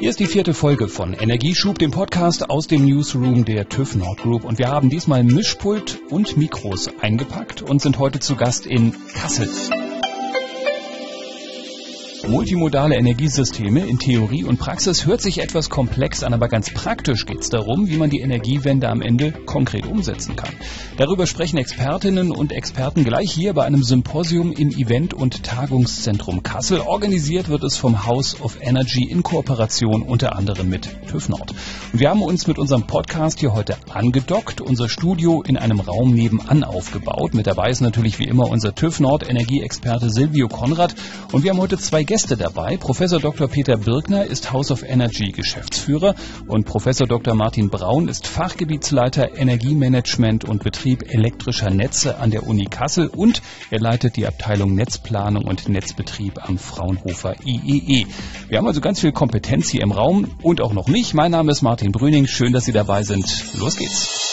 Hier ist die vierte Folge von Energieschub, dem Podcast aus dem Newsroom der TÜV Nord Group. Und wir haben diesmal Mischpult und Mikros eingepackt und sind heute zu Gast in Kassel. Multimodale Energiesysteme in Theorie und Praxis hört sich etwas komplex an, aber ganz praktisch geht es darum, wie man die Energiewende am Ende konkret umsetzen kann. Darüber sprechen Expertinnen und Experten gleich hier bei einem Symposium im Event- und Tagungszentrum Kassel. Organisiert wird es vom House of Energy in Kooperation unter anderem mit TÜV Nord. Und wir haben uns mit unserem Podcast hier heute angedockt, unser Studio in einem Raum nebenan aufgebaut. Mit dabei ist natürlich wie immer unser TÜV Nord Energieexperte Silvio Konrad und wir haben heute zwei Gäste Gäste dabei. Professor Dr. Peter Birkner ist House of Energy Geschäftsführer und Professor Dr. Martin Braun ist Fachgebietsleiter Energiemanagement und Betrieb elektrischer Netze an der Uni Kassel und er leitet die Abteilung Netzplanung und Netzbetrieb am Fraunhofer IEE. E. Wir haben also ganz viel Kompetenz hier im Raum und auch noch mich. Mein Name ist Martin Brüning. Schön, dass Sie dabei sind. Los geht's.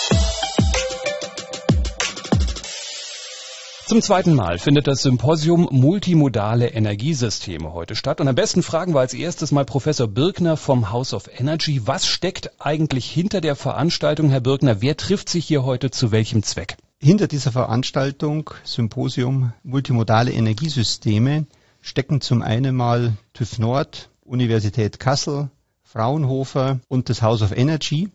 Zum zweiten Mal findet das Symposium Multimodale Energiesysteme heute statt. Und am besten fragen wir als erstes mal Professor Birkner vom House of Energy. Was steckt eigentlich hinter der Veranstaltung, Herr Birkner? Wer trifft sich hier heute zu welchem Zweck? Hinter dieser Veranstaltung Symposium Multimodale Energiesysteme stecken zum einen mal TÜV Nord, Universität Kassel, Fraunhofer und das House of Energy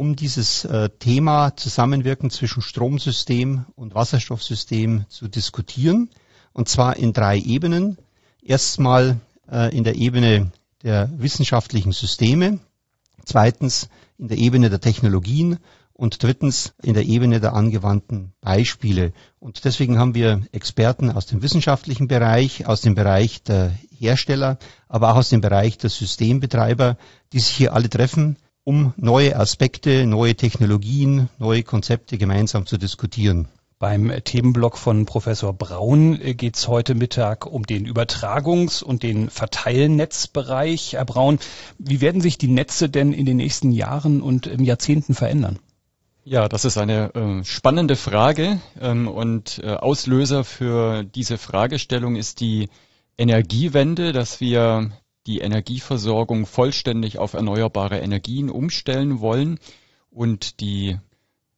um dieses äh, Thema Zusammenwirken zwischen Stromsystem und Wasserstoffsystem zu diskutieren. Und zwar in drei Ebenen. Erstmal äh, in der Ebene der wissenschaftlichen Systeme, zweitens in der Ebene der Technologien und drittens in der Ebene der angewandten Beispiele. Und deswegen haben wir Experten aus dem wissenschaftlichen Bereich, aus dem Bereich der Hersteller, aber auch aus dem Bereich der Systembetreiber, die sich hier alle treffen um neue Aspekte, neue Technologien, neue Konzepte gemeinsam zu diskutieren. Beim Themenblock von Professor Braun geht's heute Mittag um den Übertragungs- und den Verteilnetzbereich. Herr Braun, wie werden sich die Netze denn in den nächsten Jahren und ähm, Jahrzehnten verändern? Ja, das ist eine äh, spannende Frage ähm, und äh, Auslöser für diese Fragestellung ist die Energiewende, dass wir die Energieversorgung vollständig auf erneuerbare Energien umstellen wollen. Und die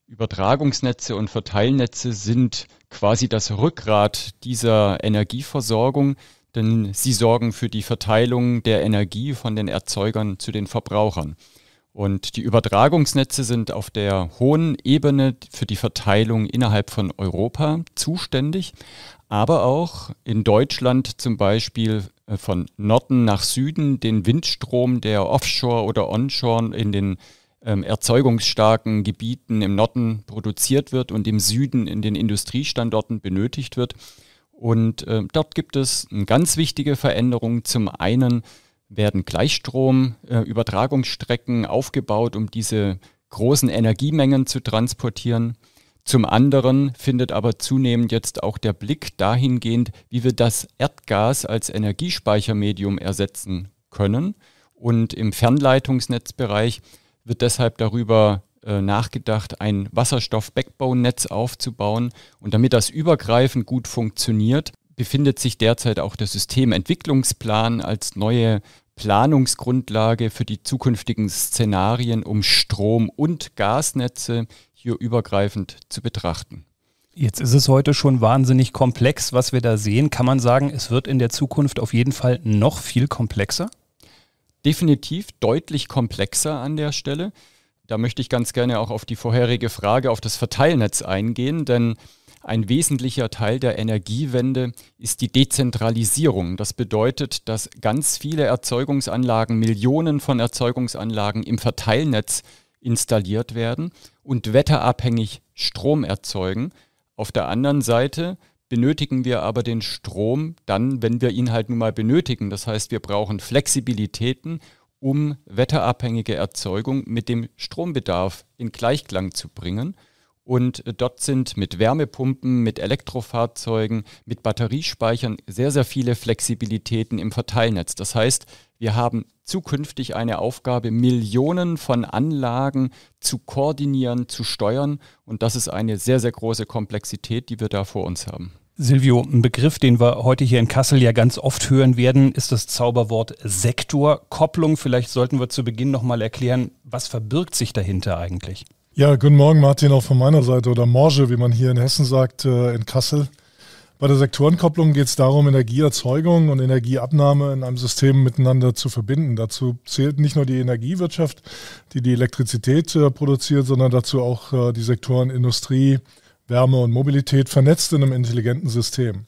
Übertragungsnetze und Verteilnetze sind quasi das Rückgrat dieser Energieversorgung, denn sie sorgen für die Verteilung der Energie von den Erzeugern zu den Verbrauchern. Und die Übertragungsnetze sind auf der hohen Ebene für die Verteilung innerhalb von Europa zuständig, aber auch in Deutschland zum Beispiel äh, von Norden nach Süden den Windstrom, der offshore oder onshore in den ähm, erzeugungsstarken Gebieten im Norden produziert wird und im Süden in den Industriestandorten benötigt wird. Und äh, dort gibt es eine ganz wichtige Veränderung. Zum einen werden Gleichstromübertragungsstrecken äh, aufgebaut, um diese großen Energiemengen zu transportieren. Zum anderen findet aber zunehmend jetzt auch der Blick dahingehend, wie wir das Erdgas als Energiespeichermedium ersetzen können. Und im Fernleitungsnetzbereich wird deshalb darüber äh, nachgedacht, ein Wasserstoff-Backbone-Netz aufzubauen. Und damit das übergreifend gut funktioniert, befindet sich derzeit auch der Systementwicklungsplan als neue Planungsgrundlage für die zukünftigen Szenarien um Strom- und Gasnetze hier übergreifend zu betrachten. Jetzt ist es heute schon wahnsinnig komplex, was wir da sehen. Kann man sagen, es wird in der Zukunft auf jeden Fall noch viel komplexer? Definitiv deutlich komplexer an der Stelle. Da möchte ich ganz gerne auch auf die vorherige Frage auf das Verteilnetz eingehen, denn ein wesentlicher Teil der Energiewende ist die Dezentralisierung. Das bedeutet, dass ganz viele Erzeugungsanlagen, Millionen von Erzeugungsanlagen im Verteilnetz installiert werden und wetterabhängig Strom erzeugen. Auf der anderen Seite benötigen wir aber den Strom dann, wenn wir ihn halt nun mal benötigen. Das heißt, wir brauchen Flexibilitäten, um wetterabhängige Erzeugung mit dem Strombedarf in Gleichklang zu bringen. Und äh, dort sind mit Wärmepumpen, mit Elektrofahrzeugen, mit Batteriespeichern sehr, sehr viele Flexibilitäten im Verteilnetz. Das heißt, wir haben zukünftig eine Aufgabe, Millionen von Anlagen zu koordinieren, zu steuern. Und das ist eine sehr, sehr große Komplexität, die wir da vor uns haben. Silvio, ein Begriff, den wir heute hier in Kassel ja ganz oft hören werden, ist das Zauberwort Sektorkopplung. Vielleicht sollten wir zu Beginn nochmal erklären, was verbirgt sich dahinter eigentlich? Ja, guten Morgen Martin, auch von meiner Seite oder Morge, wie man hier in Hessen sagt, äh, in Kassel. Bei der Sektorenkopplung geht es darum, Energieerzeugung und Energieabnahme in einem System miteinander zu verbinden. Dazu zählt nicht nur die Energiewirtschaft, die die Elektrizität äh, produziert, sondern dazu auch äh, die Sektoren Industrie, Wärme und Mobilität vernetzt in einem intelligenten System.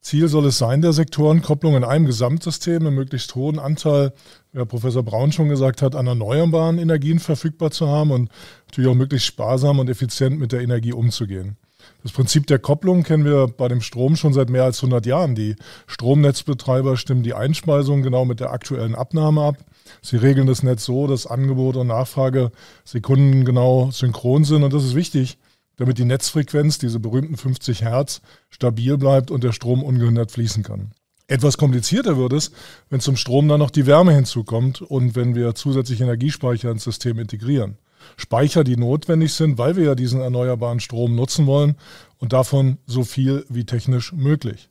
Ziel soll es sein, der Sektorenkopplung in einem Gesamtsystem einen möglichst hohen Anteil, wie Herr Professor Braun schon gesagt hat, an erneuerbaren Energien verfügbar zu haben und natürlich auch möglichst sparsam und effizient mit der Energie umzugehen. Das Prinzip der Kopplung kennen wir bei dem Strom schon seit mehr als 100 Jahren. Die Stromnetzbetreiber stimmen die Einspeisung genau mit der aktuellen Abnahme ab. Sie regeln das Netz so, dass Angebot und Nachfrage sekundengenau synchron sind. Und das ist wichtig, damit die Netzfrequenz, diese berühmten 50 Hertz, stabil bleibt und der Strom ungehindert fließen kann. Etwas komplizierter wird es, wenn zum Strom dann noch die Wärme hinzukommt und wenn wir zusätzlich Energiespeicher ins System integrieren. Speicher, die notwendig sind, weil wir ja diesen erneuerbaren Strom nutzen wollen und davon so viel wie technisch möglich.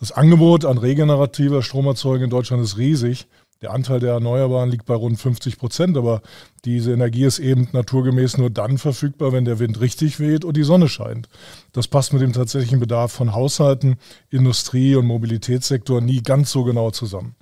Das Angebot an regenerativer Stromerzeugung in Deutschland ist riesig der Anteil der Erneuerbaren liegt bei rund 50 Prozent, aber diese Energie ist eben naturgemäß nur dann verfügbar, wenn der Wind richtig weht und die Sonne scheint. Das passt mit dem tatsächlichen Bedarf von Haushalten, Industrie und Mobilitätssektor nie ganz so genau zusammen.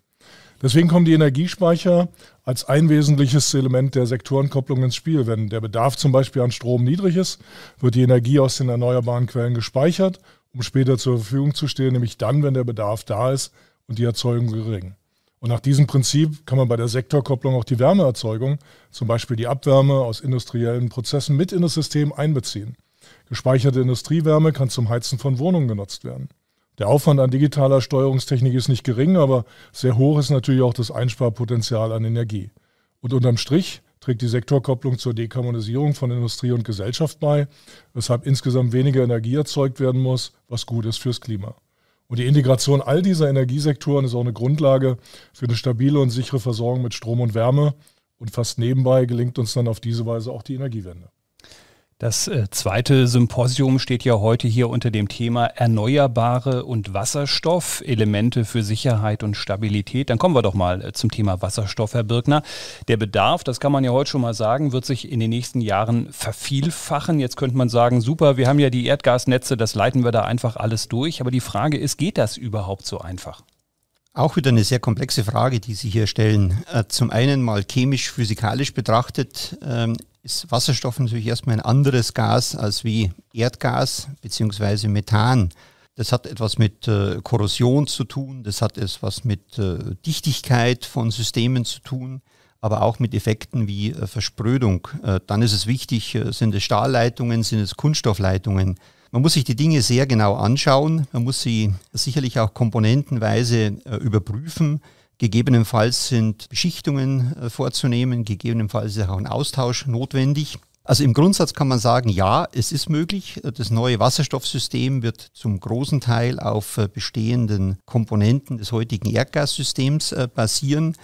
Deswegen kommen die Energiespeicher als ein wesentliches Element der Sektorenkopplung ins Spiel. Wenn der Bedarf zum Beispiel an Strom niedrig ist, wird die Energie aus den erneuerbaren Quellen gespeichert, um später zur Verfügung zu stehen, nämlich dann, wenn der Bedarf da ist und die Erzeugung gering. Und nach diesem Prinzip kann man bei der Sektorkopplung auch die Wärmeerzeugung, zum Beispiel die Abwärme aus industriellen Prozessen mit in das System einbeziehen. Gespeicherte Industriewärme kann zum Heizen von Wohnungen genutzt werden. Der Aufwand an digitaler Steuerungstechnik ist nicht gering, aber sehr hoch ist natürlich auch das Einsparpotenzial an Energie. Und unterm Strich trägt die Sektorkopplung zur Dekarbonisierung von Industrie und Gesellschaft bei, weshalb insgesamt weniger Energie erzeugt werden muss, was gut ist fürs Klima. Und die Integration all dieser Energiesektoren ist auch eine Grundlage für eine stabile und sichere Versorgung mit Strom und Wärme. Und fast nebenbei gelingt uns dann auf diese Weise auch die Energiewende. Das äh, zweite Symposium steht ja heute hier unter dem Thema Erneuerbare und Wasserstoff, Elemente für Sicherheit und Stabilität. Dann kommen wir doch mal äh, zum Thema Wasserstoff, Herr Birkner. Der Bedarf, das kann man ja heute schon mal sagen, wird sich in den nächsten Jahren vervielfachen. Jetzt könnte man sagen, super, wir haben ja die Erdgasnetze, das leiten wir da einfach alles durch. Aber die Frage ist, geht das überhaupt so einfach? Auch wieder eine sehr komplexe Frage, die Sie hier stellen. Äh, zum einen mal chemisch-physikalisch betrachtet ähm, ist Wasserstoff natürlich erstmal ein anderes Gas als wie Erdgas bzw. Methan. Das hat etwas mit äh, Korrosion zu tun, das hat etwas mit äh, Dichtigkeit von Systemen zu tun, aber auch mit Effekten wie äh, Versprödung. Äh, dann ist es wichtig, äh, sind es Stahlleitungen, sind es Kunststoffleitungen. Man muss sich die Dinge sehr genau anschauen, man muss sie sicherlich auch komponentenweise äh, überprüfen Gegebenenfalls sind Beschichtungen äh, vorzunehmen, gegebenenfalls ist auch ein Austausch notwendig. Also im Grundsatz kann man sagen, ja, es ist möglich. Äh, das neue Wasserstoffsystem wird zum großen Teil auf äh, bestehenden Komponenten des heutigen Erdgassystems basieren.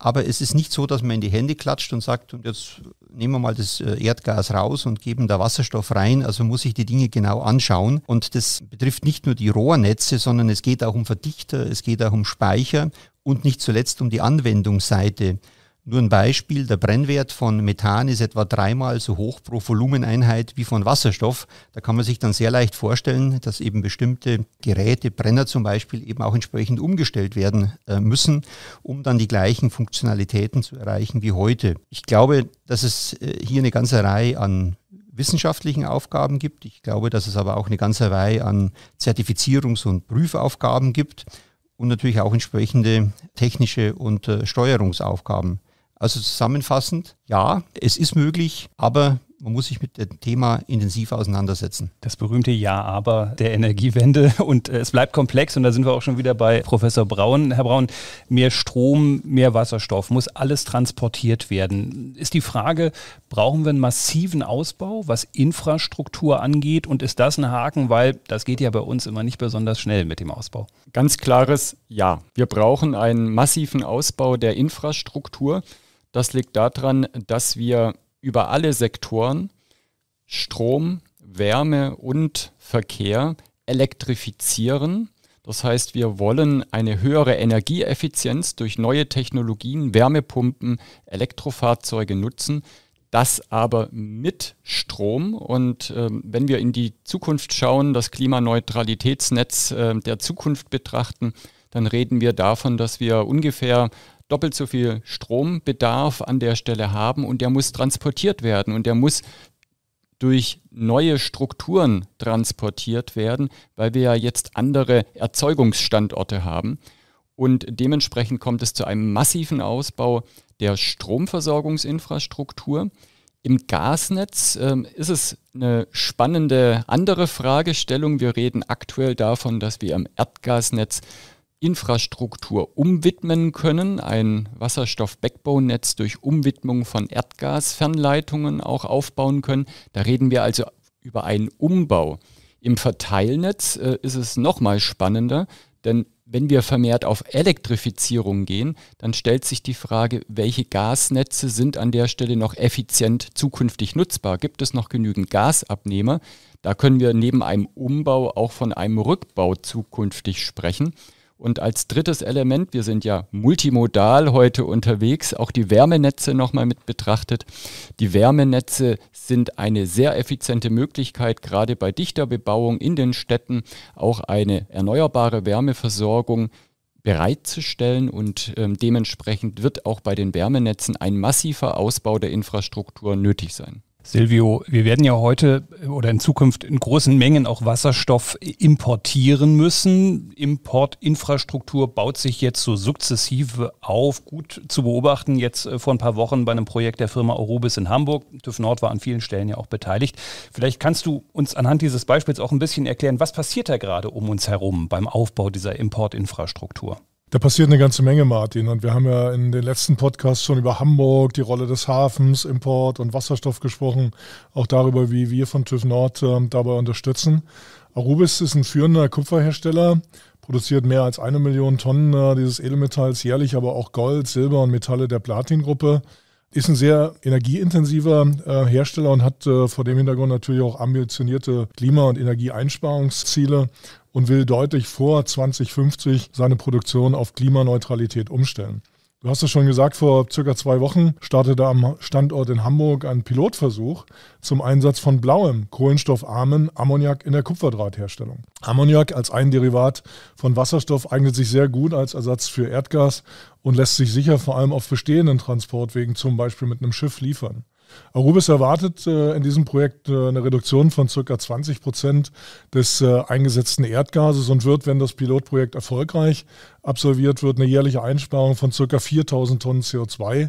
Aber es ist nicht so, dass man in die Hände klatscht und sagt, und jetzt nehmen wir mal das Erdgas raus und geben da Wasserstoff rein. Also muss ich die Dinge genau anschauen. Und das betrifft nicht nur die Rohrnetze, sondern es geht auch um Verdichter, es geht auch um Speicher und nicht zuletzt um die Anwendungsseite. Nur ein Beispiel, der Brennwert von Methan ist etwa dreimal so hoch pro Volumeneinheit wie von Wasserstoff. Da kann man sich dann sehr leicht vorstellen, dass eben bestimmte Geräte, Brenner zum Beispiel, eben auch entsprechend umgestellt werden äh, müssen, um dann die gleichen Funktionalitäten zu erreichen wie heute. Ich glaube, dass es äh, hier eine ganze Reihe an wissenschaftlichen Aufgaben gibt. Ich glaube, dass es aber auch eine ganze Reihe an Zertifizierungs- und Prüfaufgaben gibt und natürlich auch entsprechende technische und äh, Steuerungsaufgaben. Also zusammenfassend, ja, es ist möglich, aber man muss sich mit dem Thema intensiv auseinandersetzen. Das berühmte Ja, aber der Energiewende und äh, es bleibt komplex und da sind wir auch schon wieder bei Professor Braun. Herr Braun, mehr Strom, mehr Wasserstoff, muss alles transportiert werden. Ist die Frage, brauchen wir einen massiven Ausbau, was Infrastruktur angeht und ist das ein Haken, weil das geht ja bei uns immer nicht besonders schnell mit dem Ausbau? Ganz klares Ja. Wir brauchen einen massiven Ausbau der Infrastruktur. Das liegt daran, dass wir über alle Sektoren Strom, Wärme und Verkehr elektrifizieren. Das heißt, wir wollen eine höhere Energieeffizienz durch neue Technologien, Wärmepumpen, Elektrofahrzeuge nutzen. Das aber mit Strom. Und äh, wenn wir in die Zukunft schauen, das Klimaneutralitätsnetz äh, der Zukunft betrachten, dann reden wir davon, dass wir ungefähr doppelt so viel Strombedarf an der Stelle haben und der muss transportiert werden und der muss durch neue Strukturen transportiert werden, weil wir ja jetzt andere Erzeugungsstandorte haben. Und dementsprechend kommt es zu einem massiven Ausbau der Stromversorgungsinfrastruktur. Im Gasnetz äh, ist es eine spannende andere Fragestellung. Wir reden aktuell davon, dass wir im Erdgasnetz Infrastruktur umwidmen können, ein Wasserstoff-Backbone-Netz durch Umwidmung von Erdgasfernleitungen auch aufbauen können. Da reden wir also über einen Umbau. Im Verteilnetz äh, ist es nochmal spannender, denn wenn wir vermehrt auf Elektrifizierung gehen, dann stellt sich die Frage, welche Gasnetze sind an der Stelle noch effizient zukünftig nutzbar? Gibt es noch genügend Gasabnehmer? Da können wir neben einem Umbau auch von einem Rückbau zukünftig sprechen. Und als drittes Element, wir sind ja multimodal heute unterwegs, auch die Wärmenetze nochmal mit betrachtet. Die Wärmenetze sind eine sehr effiziente Möglichkeit, gerade bei dichter Bebauung in den Städten auch eine erneuerbare Wärmeversorgung bereitzustellen und ähm, dementsprechend wird auch bei den Wärmenetzen ein massiver Ausbau der Infrastruktur nötig sein. Silvio, wir werden ja heute äh, oder in Zukunft in großen Mengen auch Wasserstoff importieren müssen. Importinfrastruktur baut sich jetzt so sukzessive auf. Gut zu beobachten, jetzt äh, vor ein paar Wochen bei einem Projekt der Firma Orobis in Hamburg. TÜV Nord war an vielen Stellen ja auch beteiligt. Vielleicht kannst du uns anhand dieses Beispiels auch ein bisschen erklären, was passiert da gerade um uns herum beim Aufbau dieser Importinfrastruktur? Da passiert eine ganze Menge, Martin. Und wir haben ja in den letzten Podcasts schon über Hamburg, die Rolle des Hafens, Import und Wasserstoff gesprochen. Auch darüber, wie wir von TÜV Nord äh, dabei unterstützen. Arubis ist ein führender Kupferhersteller, produziert mehr als eine Million Tonnen äh, dieses Edelmetalls jährlich, aber auch Gold, Silber und Metalle der platin gruppe ist ein sehr energieintensiver äh, Hersteller und hat äh, vor dem Hintergrund natürlich auch ambitionierte Klima- und Energieeinsparungsziele und will deutlich vor 2050 seine Produktion auf Klimaneutralität umstellen. Du hast es schon gesagt, vor circa zwei Wochen startete am Standort in Hamburg ein Pilotversuch zum Einsatz von blauem, kohlenstoffarmen Ammoniak in der Kupferdrahtherstellung. Ammoniak als ein Derivat von Wasserstoff eignet sich sehr gut als Ersatz für Erdgas und lässt sich sicher vor allem auf bestehenden Transportwegen, zum Beispiel mit einem Schiff, liefern. Arubis erwartet äh, in diesem Projekt äh, eine Reduktion von ca. 20 Prozent des äh, eingesetzten Erdgases und wird, wenn das Pilotprojekt erfolgreich absolviert wird, eine jährliche Einsparung von ca. 4000 Tonnen CO2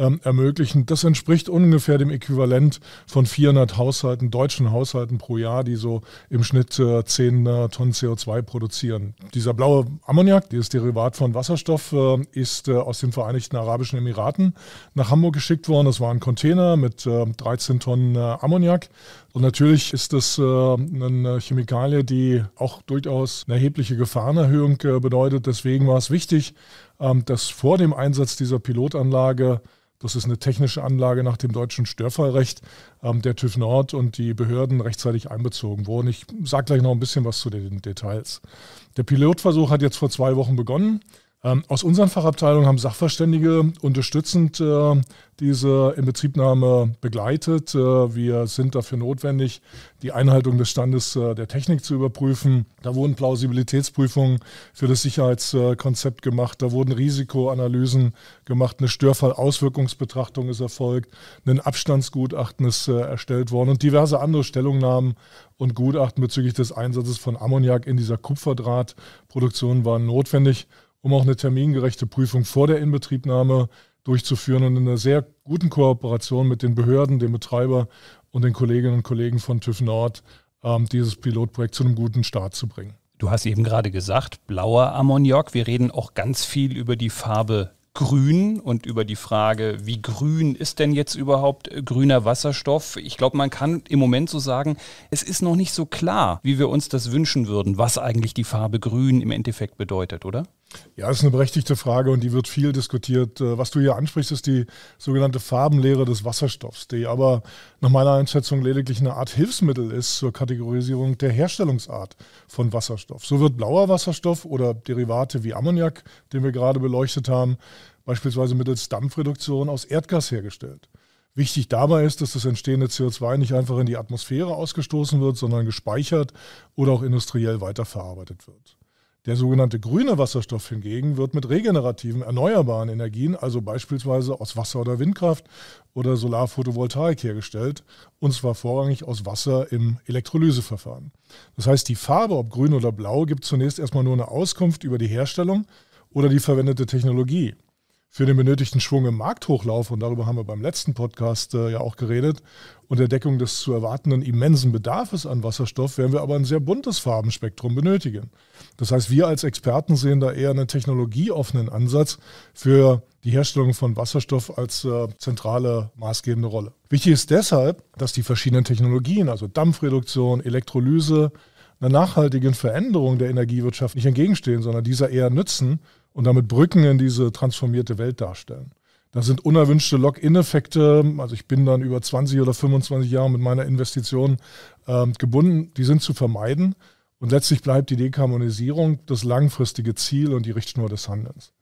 ähm, ermöglichen. Das entspricht ungefähr dem Äquivalent von 400 Haushalten, deutschen Haushalten pro Jahr, die so im Schnitt äh, 10 äh, Tonnen CO2 produzieren. Dieser blaue Ammoniak, dieses Derivat von Wasserstoff, äh, ist äh, aus den Vereinigten Arabischen Emiraten nach Hamburg geschickt worden. Das war ein Container mit 13 äh, Tonnen äh, Ammoniak. Und natürlich ist das eine Chemikalie, die auch durchaus eine erhebliche Gefahrenerhöhung bedeutet. Deswegen war es wichtig, ähm, dass vor dem Einsatz dieser Pilotanlage das ist eine technische Anlage nach dem deutschen Störfallrecht ähm, der TÜV Nord und die Behörden rechtzeitig einbezogen wurden. Ich sage gleich noch ein bisschen was zu den Details. Der Pilotversuch hat jetzt vor zwei Wochen begonnen. Ähm, aus unseren Fachabteilungen haben Sachverständige unterstützend äh, diese Inbetriebnahme begleitet. Äh, wir sind dafür notwendig, die Einhaltung des Standes äh, der Technik zu überprüfen. Da wurden Plausibilitätsprüfungen für das Sicherheitskonzept gemacht, da wurden Risikoanalysen gemacht, eine Störfallauswirkungsbetrachtung ist erfolgt, ein Abstandsgutachten ist äh, erstellt worden und diverse andere Stellungnahmen und Gutachten bezüglich des Einsatzes von Ammoniak in dieser Kupferdrahtproduktion waren notwendig um auch eine termingerechte Prüfung vor der Inbetriebnahme durchzuführen und in einer sehr guten Kooperation mit den Behörden, dem Betreiber und den Kolleginnen und Kollegen von TÜV Nord ähm, dieses Pilotprojekt zu einem guten Start zu bringen. Du hast eben gerade gesagt, blauer Ammoniak. Wir reden auch ganz viel über die Farbe Grün und über die Frage, wie grün ist denn jetzt überhaupt äh, grüner Wasserstoff? Ich glaube, man kann im Moment so sagen, es ist noch nicht so klar, wie wir uns das wünschen würden, was eigentlich die Farbe Grün im Endeffekt bedeutet, oder? Ja, das ist eine berechtigte Frage und die wird viel diskutiert. Äh, was du hier ansprichst, ist die sogenannte Farbenlehre des Wasserstoffs, die aber nach meiner Einschätzung lediglich eine Art Hilfsmittel ist zur Kategorisierung der Herstellungsart von Wasserstoff. So wird blauer Wasserstoff oder Derivate wie Ammoniak, den wir gerade beleuchtet haben, beispielsweise mittels Dampfreduktion aus Erdgas hergestellt. Wichtig dabei ist, dass das entstehende CO2 nicht einfach in die Atmosphäre ausgestoßen wird, sondern gespeichert oder auch industriell weiterverarbeitet wird. Der sogenannte grüne Wasserstoff hingegen wird mit regenerativen, erneuerbaren Energien, also beispielsweise aus Wasser- oder Windkraft oder Solarphotovoltaik hergestellt, und zwar vorrangig aus Wasser im Elektrolyseverfahren. Das heißt, die Farbe, ob grün oder blau, gibt zunächst erstmal nur eine Auskunft über die Herstellung oder die verwendete Technologie für den benötigten Schwung im Markthochlauf, und darüber haben wir beim letzten Podcast äh, ja auch geredet, und der Deckung des zu erwartenden immensen Bedarfs an Wasserstoff werden wir aber ein sehr buntes Farbenspektrum benötigen. Das heißt, wir als Experten sehen da eher einen technologieoffenen Ansatz für die Herstellung von Wasserstoff als äh, zentrale maßgebende Rolle. Wichtig ist deshalb, dass die verschiedenen Technologien, also Dampfreduktion, Elektrolyse, einer nachhaltigen Veränderung der Energiewirtschaft nicht entgegenstehen, sondern dieser eher nützen und damit Brücken in diese transformierte Welt darstellen. Das sind unerwünschte Login-Effekte. Also ich bin dann über 20 oder 25 Jahre mit meiner Investition äh, gebunden. Die sind zu vermeiden. Und letztlich bleibt die Dekarbonisierung das langfristige Ziel und die Richtschnur des Handelns.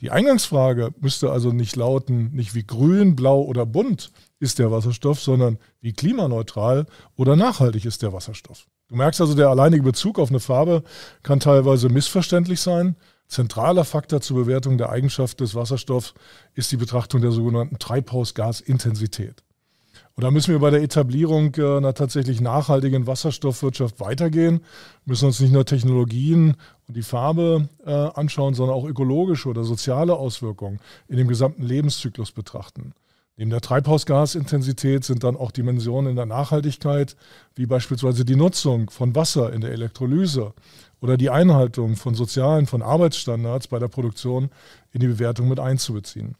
Die Eingangsfrage müsste also nicht lauten, nicht wie grün, blau oder bunt ist der Wasserstoff, sondern wie klimaneutral oder nachhaltig ist der Wasserstoff. Du merkst also, der alleinige Bezug auf eine Farbe kann teilweise missverständlich sein. Zentraler Faktor zur Bewertung der Eigenschaft des Wasserstoffs ist die Betrachtung der sogenannten Treibhausgasintensität. Und da müssen wir bei der Etablierung äh, einer tatsächlich nachhaltigen Wasserstoffwirtschaft weitergehen, müssen uns nicht nur Technologien und die Farbe äh, anschauen, sondern auch ökologische oder soziale Auswirkungen in dem gesamten Lebenszyklus betrachten. Neben der Treibhausgasintensität sind dann auch Dimensionen in der Nachhaltigkeit, wie beispielsweise die Nutzung von Wasser in der Elektrolyse, oder die Einhaltung von sozialen, von Arbeitsstandards bei der Produktion in die Bewertung mit einzubeziehen.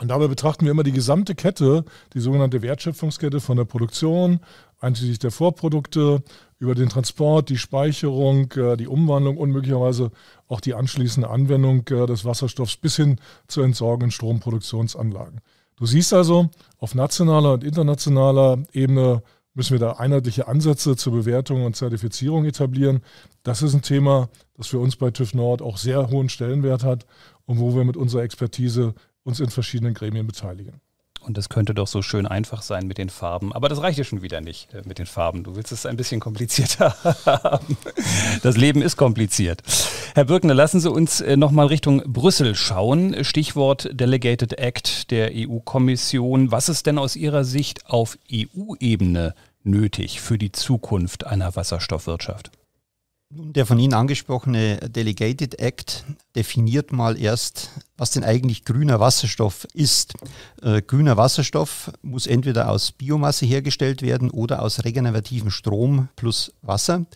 Und dabei betrachten wir immer die gesamte Kette, die sogenannte Wertschöpfungskette von der Produktion, einschließlich der Vorprodukte, über den Transport, die Speicherung, äh, die Umwandlung und möglicherweise auch die anschließende Anwendung äh, des Wasserstoffs bis hin zur entsorgenden Stromproduktionsanlagen. Du siehst also, auf nationaler und internationaler Ebene müssen wir da einheitliche Ansätze zur Bewertung und Zertifizierung etablieren. Das ist ein Thema, das für uns bei TÜV Nord auch sehr hohen Stellenwert hat und wo wir mit unserer Expertise uns in verschiedenen Gremien beteiligen. Und das könnte doch so schön einfach sein mit den Farben. Aber das reicht ja schon wieder nicht äh, mit den Farben. Du willst es ein bisschen komplizierter haben. Das Leben ist kompliziert. Herr Birkner, lassen Sie uns äh, nochmal Richtung Brüssel schauen. Stichwort Delegated Act der EU-Kommission. Was ist denn aus Ihrer Sicht auf EU-Ebene nötig für die Zukunft einer Wasserstoffwirtschaft? Nun, der von Ihnen angesprochene Delegated Act definiert mal erst, was denn eigentlich grüner Wasserstoff ist. Äh, grüner Wasserstoff muss entweder aus Biomasse hergestellt werden oder aus regenerativem Strom plus Wasser.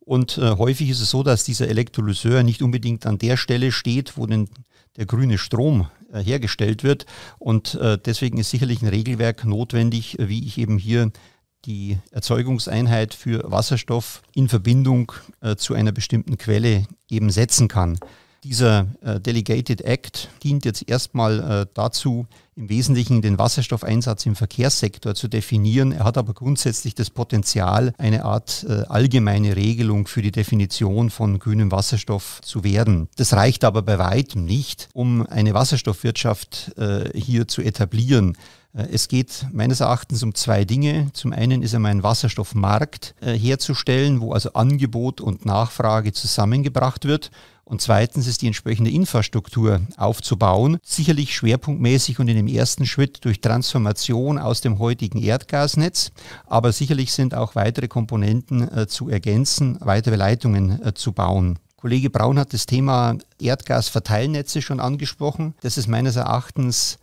Und äh, häufig ist es so, dass dieser Elektrolyseur nicht unbedingt an der Stelle steht, wo denn der grüne Strom äh, hergestellt wird. Und äh, deswegen ist sicherlich ein Regelwerk notwendig, wie ich eben hier die Erzeugungseinheit für Wasserstoff in Verbindung äh, zu einer bestimmten Quelle eben setzen kann. Dieser äh, Delegated Act dient jetzt erstmal äh, dazu, im Wesentlichen den Wasserstoffeinsatz im Verkehrssektor zu definieren. Er hat aber grundsätzlich das Potenzial, eine Art äh, allgemeine Regelung für die Definition von grünem Wasserstoff zu werden. Das reicht aber bei weitem nicht, um eine Wasserstoffwirtschaft äh, hier zu etablieren. Äh, es geht meines Erachtens um zwei Dinge. Zum einen ist einmal ein Wasserstoffmarkt äh, herzustellen, wo also Angebot und Nachfrage zusammengebracht wird und zweitens ist die entsprechende Infrastruktur aufzubauen, sicherlich schwerpunktmäßig und in dem ersten Schritt durch Transformation aus dem heutigen Erdgasnetz, aber sicherlich sind auch weitere Komponenten äh, zu ergänzen, weitere Leitungen äh, zu bauen. Kollege Braun hat das Thema Erdgasverteilnetze schon angesprochen. Das ist meines Erachtens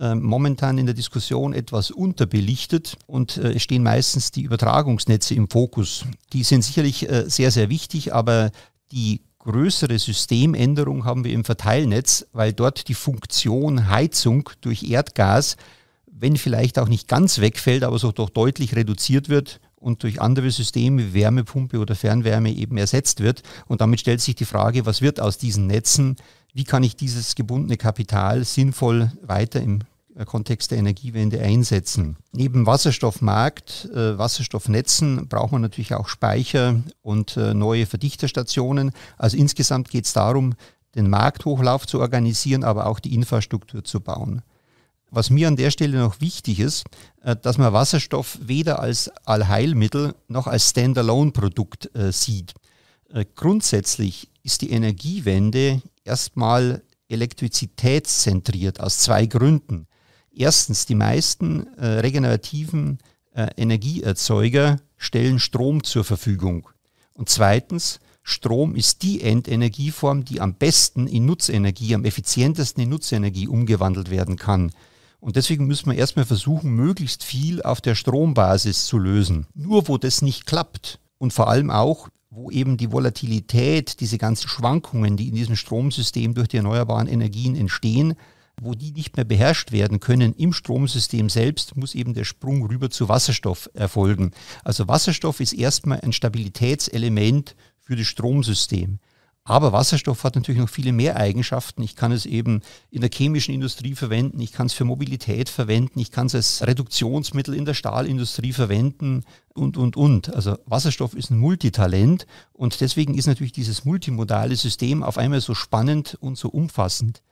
äh, momentan in der Diskussion etwas unterbelichtet und äh, es stehen meistens die Übertragungsnetze im Fokus. Die sind sicherlich äh, sehr, sehr wichtig, aber die größere Systemänderung haben wir im Verteilnetz, weil dort die Funktion Heizung durch Erdgas, wenn vielleicht auch nicht ganz wegfällt, aber so doch deutlich reduziert wird und durch andere Systeme, Wärmepumpe oder Fernwärme eben ersetzt wird. Und damit stellt sich die Frage, was wird aus diesen Netzen? Wie kann ich dieses gebundene Kapital sinnvoll weiter im äh, Kontext der Energiewende einsetzen. Neben Wasserstoffmarkt, äh, Wasserstoffnetzen braucht man natürlich auch Speicher und äh, neue Verdichterstationen. Also insgesamt geht es darum, den Markthochlauf zu organisieren, aber auch die Infrastruktur zu bauen. Was mir an der Stelle noch wichtig ist, äh, dass man Wasserstoff weder als Allheilmittel noch als Standalone-Produkt äh, sieht. Grundsätzlich ist die Energiewende erstmal elektrizitätszentriert aus zwei Gründen. Erstens, die meisten äh, regenerativen äh, Energieerzeuger stellen Strom zur Verfügung. Und zweitens, Strom ist die Endenergieform, die am besten in Nutzenergie, am effizientesten in Nutzenergie umgewandelt werden kann. Und deswegen müssen wir erstmal versuchen, möglichst viel auf der Strombasis zu lösen. Nur wo das nicht klappt und vor allem auch, wo eben die Volatilität, diese ganzen Schwankungen, die in diesem Stromsystem durch die erneuerbaren Energien entstehen, wo die nicht mehr beherrscht werden können im Stromsystem selbst, muss eben der Sprung rüber zu Wasserstoff erfolgen. Also Wasserstoff ist erstmal ein Stabilitätselement für das Stromsystem. Aber Wasserstoff hat natürlich noch viele mehr Eigenschaften. Ich kann es eben in der chemischen Industrie verwenden, ich kann es für Mobilität verwenden, ich kann es als Reduktionsmittel in der Stahlindustrie verwenden und, und, und. Also Wasserstoff ist ein Multitalent und deswegen ist natürlich dieses multimodale System auf einmal so spannend und so umfassend.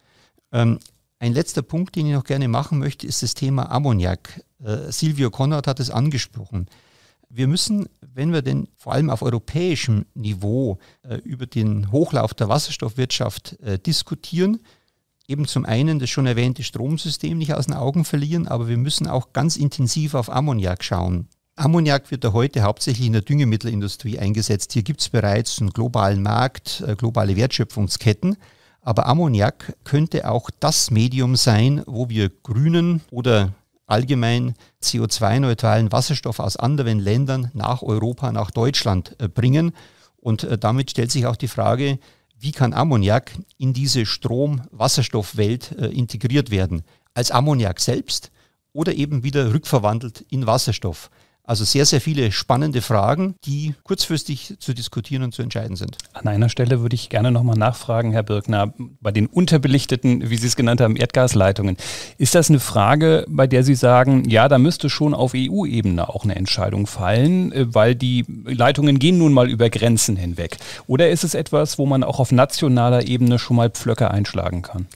Ähm, ein letzter Punkt, den ich noch gerne machen möchte, ist das Thema Ammoniak. Äh, Silvio Konrad hat es angesprochen. Wir müssen, wenn wir denn vor allem auf europäischem Niveau äh, über den Hochlauf der Wasserstoffwirtschaft äh, diskutieren, eben zum einen das schon erwähnte Stromsystem nicht aus den Augen verlieren, aber wir müssen auch ganz intensiv auf Ammoniak schauen. Ammoniak wird ja heute hauptsächlich in der Düngemittelindustrie eingesetzt. Hier gibt es bereits einen globalen Markt, äh, globale Wertschöpfungsketten. Aber Ammoniak könnte auch das Medium sein, wo wir grünen oder allgemein CO2-neutralen Wasserstoff aus anderen Ländern nach Europa, nach Deutschland äh, bringen. Und äh, damit stellt sich auch die Frage, wie kann Ammoniak in diese Strom-Wasserstoff-Welt äh, integriert werden? Als Ammoniak selbst oder eben wieder rückverwandelt in Wasserstoff? Also sehr, sehr viele spannende Fragen, die kurzfristig zu diskutieren und zu entscheiden sind. An einer Stelle würde ich gerne nochmal nachfragen, Herr Birkner, bei den unterbelichteten, wie Sie es genannt haben, Erdgasleitungen. Ist das eine Frage, bei der Sie sagen, ja, da müsste schon auf EU-Ebene auch eine Entscheidung fallen, äh, weil die Leitungen gehen nun mal über Grenzen hinweg? Oder ist es etwas, wo man auch auf nationaler Ebene schon mal Pflöcke einschlagen kann?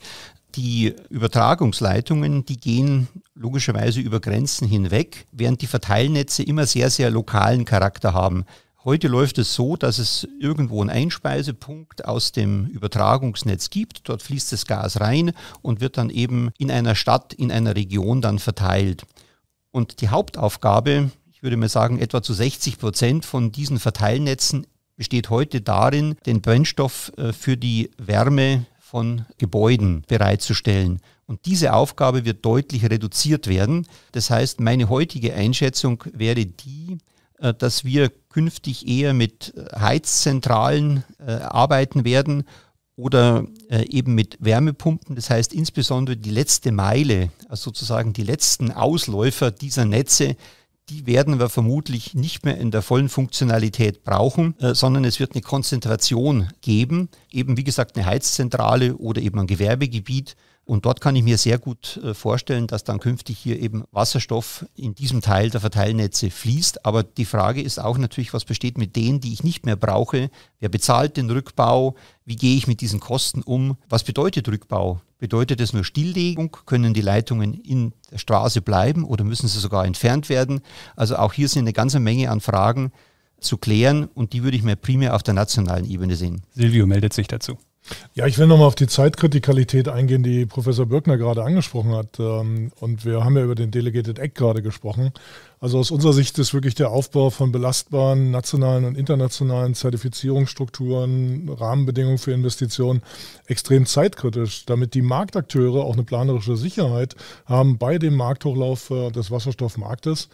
Die Übertragungsleitungen, die gehen logischerweise über Grenzen hinweg, während die Verteilnetze immer sehr, sehr lokalen Charakter haben. Heute läuft es so, dass es irgendwo einen Einspeisepunkt aus dem Übertragungsnetz gibt. Dort fließt das Gas rein und wird dann eben in einer Stadt, in einer Region dann verteilt. Und die Hauptaufgabe, ich würde mal sagen, etwa zu 60 Prozent von diesen Verteilnetzen besteht heute darin, den Brennstoff äh, für die Wärme von Gebäuden bereitzustellen. Und diese Aufgabe wird deutlich reduziert werden. Das heißt, meine heutige Einschätzung wäre die, äh, dass wir künftig eher mit äh, Heizzentralen äh, arbeiten werden oder eben mit Wärmepumpen. Das heißt insbesondere die letzte Meile, also sozusagen die letzten Ausläufer dieser Netze, die werden wir vermutlich nicht mehr in der vollen Funktionalität brauchen, sondern es wird eine Konzentration geben, eben wie gesagt eine Heizzentrale oder eben ein Gewerbegebiet, und dort kann ich mir sehr gut äh, vorstellen, dass dann künftig hier eben Wasserstoff in diesem Teil der Verteilnetze fließt. Aber die Frage ist auch natürlich, was besteht mit denen, die ich nicht mehr brauche? Wer bezahlt den Rückbau? Wie gehe ich mit diesen Kosten um? Was bedeutet Rückbau? Bedeutet es nur Stilllegung? Können die Leitungen in der Straße bleiben oder müssen sie sogar entfernt werden? Also auch hier sind eine ganze Menge an Fragen zu klären und die würde ich mir primär auf der nationalen Ebene sehen. Silvio meldet sich dazu. Ja, ich will nochmal auf die Zeitkritikalität eingehen, die Professor Birkner gerade angesprochen hat. Ähm, und wir haben ja über den Delegated Act gerade gesprochen. Also aus unserer Sicht ist wirklich der Aufbau von belastbaren nationalen und internationalen Zertifizierungsstrukturen, Rahmenbedingungen für Investitionen extrem zeitkritisch, damit die Marktakteure auch eine planerische Sicherheit haben bei dem Markthochlauf äh, des Wasserstoffmarktes.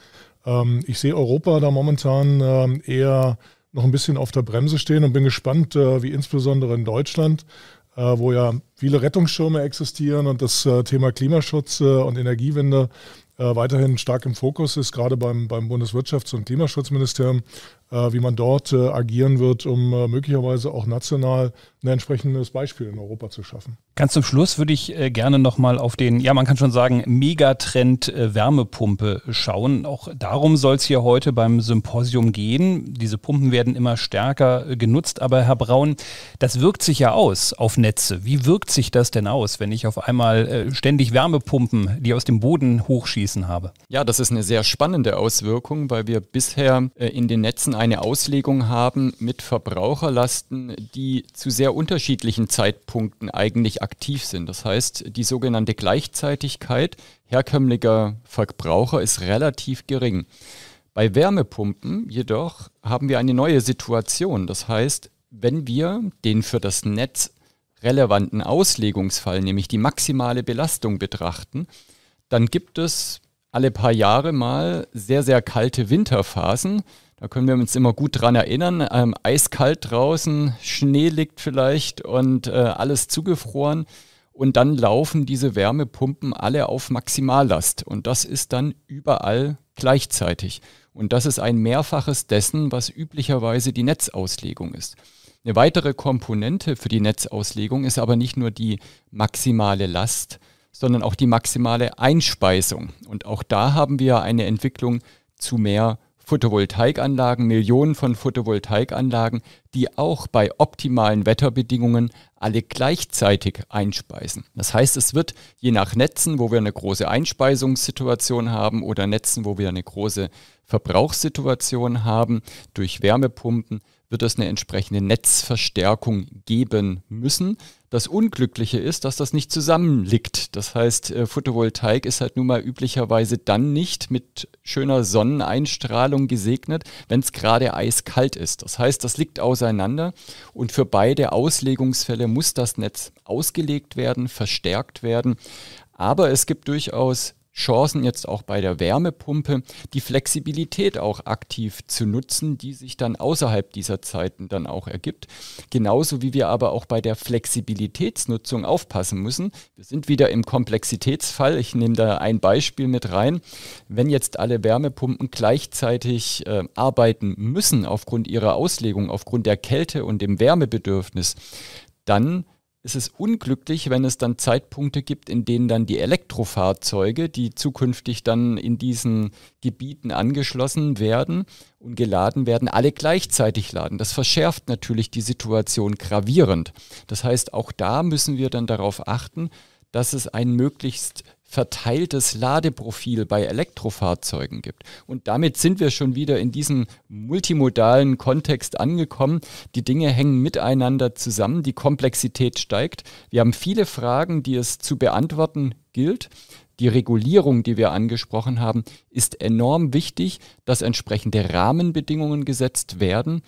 Ähm, ich sehe Europa da momentan ähm, eher noch ein bisschen auf der Bremse stehen und bin gespannt, äh, wie insbesondere in Deutschland, äh, wo ja viele Rettungsschirme existieren und das äh, Thema Klimaschutz und Energiewende äh, weiterhin stark im Fokus ist, gerade beim, beim Bundeswirtschafts- und Klimaschutzministerium, äh, wie man dort äh, agieren wird, um äh, möglicherweise auch national ein entsprechendes Beispiel in Europa zu schaffen. Ganz zum Schluss würde ich äh, gerne nochmal auf den, ja man kann schon sagen, Megatrend äh, Wärmepumpe schauen. Auch darum soll es hier heute beim Symposium gehen. Diese Pumpen werden immer stärker äh, genutzt, aber Herr Braun, das wirkt sich ja aus auf Netze. Wie wirkt sich das denn aus, wenn ich auf einmal ständig Wärmepumpen, die aus dem Boden hochschießen, gelesen habe. Ja, das ist eine sehr spannende Auswirkung, weil wir bisher äh, in den Netzen eine Auslegung haben mit Verbraucherlasten, die zu sehr unterschiedlichen Zeitpunkten eigentlich aktiv sind. Das heißt, die sogenannte Gleichzeitigkeit herkömmlicher Verbraucher ist relativ gering. Bei Wärmepumpen jedoch haben wir eine neue Situation. Das heißt, wenn wir den für das Netz relevanten Auslegungsfall, nämlich die maximale Belastung betrachten, dann gibt es alle paar Jahre mal sehr, sehr kalte Winterphasen. Da können wir uns immer gut dran erinnern. Ähm, eiskalt draußen, Schnee liegt vielleicht und äh, alles zugefroren. Und dann laufen diese Wärmepumpen alle auf Maximallast. Und das ist dann überall gleichzeitig. Und das ist ein Mehrfaches dessen, was üblicherweise die Netzauslegung ist. Eine weitere Komponente für die Netzauslegung ist aber nicht nur die maximale Last, sondern auch die maximale Einspeisung. Und auch da haben wir eine Entwicklung zu mehr Photovoltaikanlagen, Millionen von Photovoltaikanlagen, die auch bei optimalen Wetterbedingungen alle gleichzeitig einspeisen. Das heißt, es wird je nach Netzen, wo wir eine große Einspeisungssituation haben oder Netzen, wo wir eine große Verbrauchssituation haben durch Wärmepumpen, wird es eine entsprechende Netzverstärkung geben müssen. Das Unglückliche ist, dass das nicht zusammenliegt. Das heißt, äh, Photovoltaik ist halt nun mal üblicherweise dann nicht mit schöner Sonneneinstrahlung gesegnet, wenn es gerade eiskalt ist. Das heißt, das liegt auseinander und für beide Auslegungsfälle muss das Netz ausgelegt werden, verstärkt werden. Aber es gibt durchaus Chancen jetzt auch bei der Wärmepumpe, die Flexibilität auch aktiv zu nutzen, die sich dann außerhalb dieser Zeiten dann auch ergibt. Genauso wie wir aber auch bei der Flexibilitätsnutzung aufpassen müssen. Wir sind wieder im Komplexitätsfall. Ich nehme da ein Beispiel mit rein. Wenn jetzt alle Wärmepumpen gleichzeitig äh, arbeiten müssen aufgrund ihrer Auslegung, aufgrund der Kälte und dem Wärmebedürfnis, dann es ist unglücklich, wenn es dann Zeitpunkte gibt, in denen dann die Elektrofahrzeuge, die zukünftig dann in diesen Gebieten angeschlossen werden und geladen werden, alle gleichzeitig laden. Das verschärft natürlich die Situation gravierend. Das heißt, auch da müssen wir dann darauf achten, dass es ein möglichst verteiltes Ladeprofil bei Elektrofahrzeugen gibt. Und damit sind wir schon wieder in diesem multimodalen Kontext angekommen. Die Dinge hängen miteinander zusammen, die Komplexität steigt. Wir haben viele Fragen, die es zu beantworten gilt. Die Regulierung, die wir angesprochen haben, ist enorm wichtig, dass entsprechende Rahmenbedingungen gesetzt werden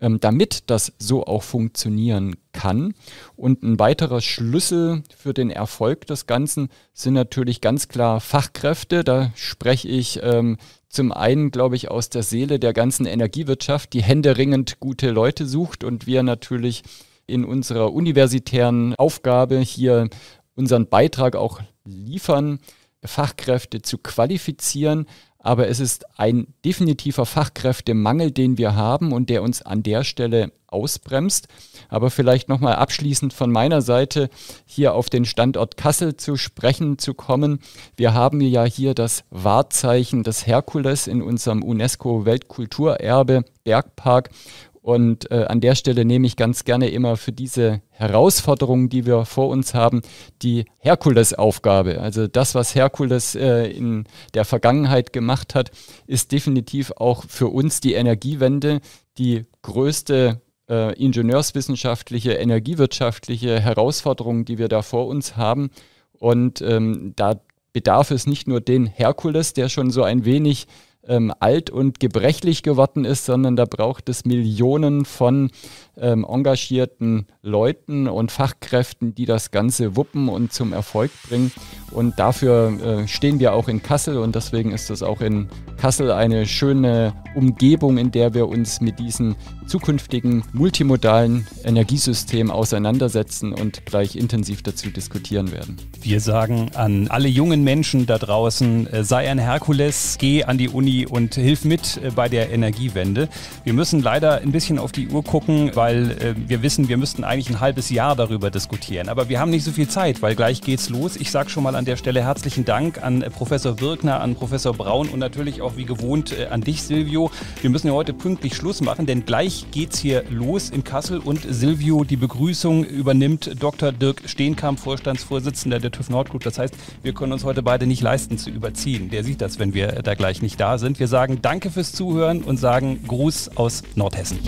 ähm, damit das so auch funktionieren kann. Und ein weiterer Schlüssel für den Erfolg des Ganzen sind natürlich ganz klar Fachkräfte. Da spreche ich ähm, zum einen, glaube ich, aus der Seele der ganzen Energiewirtschaft, die händeringend gute Leute sucht und wir natürlich in unserer universitären Aufgabe hier unseren Beitrag auch liefern, Fachkräfte zu qualifizieren, aber es ist ein definitiver Fachkräftemangel, den wir haben und der uns an der Stelle ausbremst. Aber vielleicht nochmal abschließend von meiner Seite hier auf den Standort Kassel zu sprechen zu kommen. Wir haben ja hier das Wahrzeichen des Herkules in unserem UNESCO-Weltkulturerbe Bergpark und äh, an der Stelle nehme ich ganz gerne immer für diese Herausforderungen, die wir vor uns haben, die Herkulesaufgabe. Also das, was Herkules äh, in der Vergangenheit gemacht hat, ist definitiv auch für uns die Energiewende die größte äh, ingenieurswissenschaftliche, energiewirtschaftliche Herausforderung, die wir da vor uns haben. Und ähm, da bedarf es nicht nur den Herkules, der schon so ein wenig ähm, alt und gebrechlich geworden ist, sondern da braucht es Millionen von ähm, engagierten Leuten und Fachkräften, die das Ganze wuppen und zum Erfolg bringen. Und dafür äh, stehen wir auch in Kassel und deswegen ist das auch in Kassel eine schöne Umgebung, in der wir uns mit diesem zukünftigen multimodalen Energiesystem auseinandersetzen und gleich intensiv dazu diskutieren werden. Wir sagen an alle jungen Menschen da draußen, äh, sei ein Herkules, geh an die Uni Energie und hilf mit äh, bei der Energiewende. Wir müssen leider ein bisschen auf die Uhr gucken, weil äh, wir wissen, wir müssten eigentlich ein halbes Jahr darüber diskutieren. Aber wir haben nicht so viel Zeit, weil gleich geht's los. Ich sage schon mal an der Stelle herzlichen Dank an äh, Professor Wirkner, an Professor Braun und natürlich auch wie gewohnt an dich, Silvio. Wir müssen ja heute pünktlich Schluss machen, denn gleich geht's hier los in Kassel und Silvio, die Begrüßung übernimmt Dr. Dirk Steenkamp, Vorstandsvorsitzender der TÜV Nordgruppe. Das heißt, wir können uns heute beide nicht leisten zu überziehen. Der sieht das, wenn wir da gleich nicht da sind sind. Wir sagen Danke fürs Zuhören und sagen Gruß aus Nordhessen.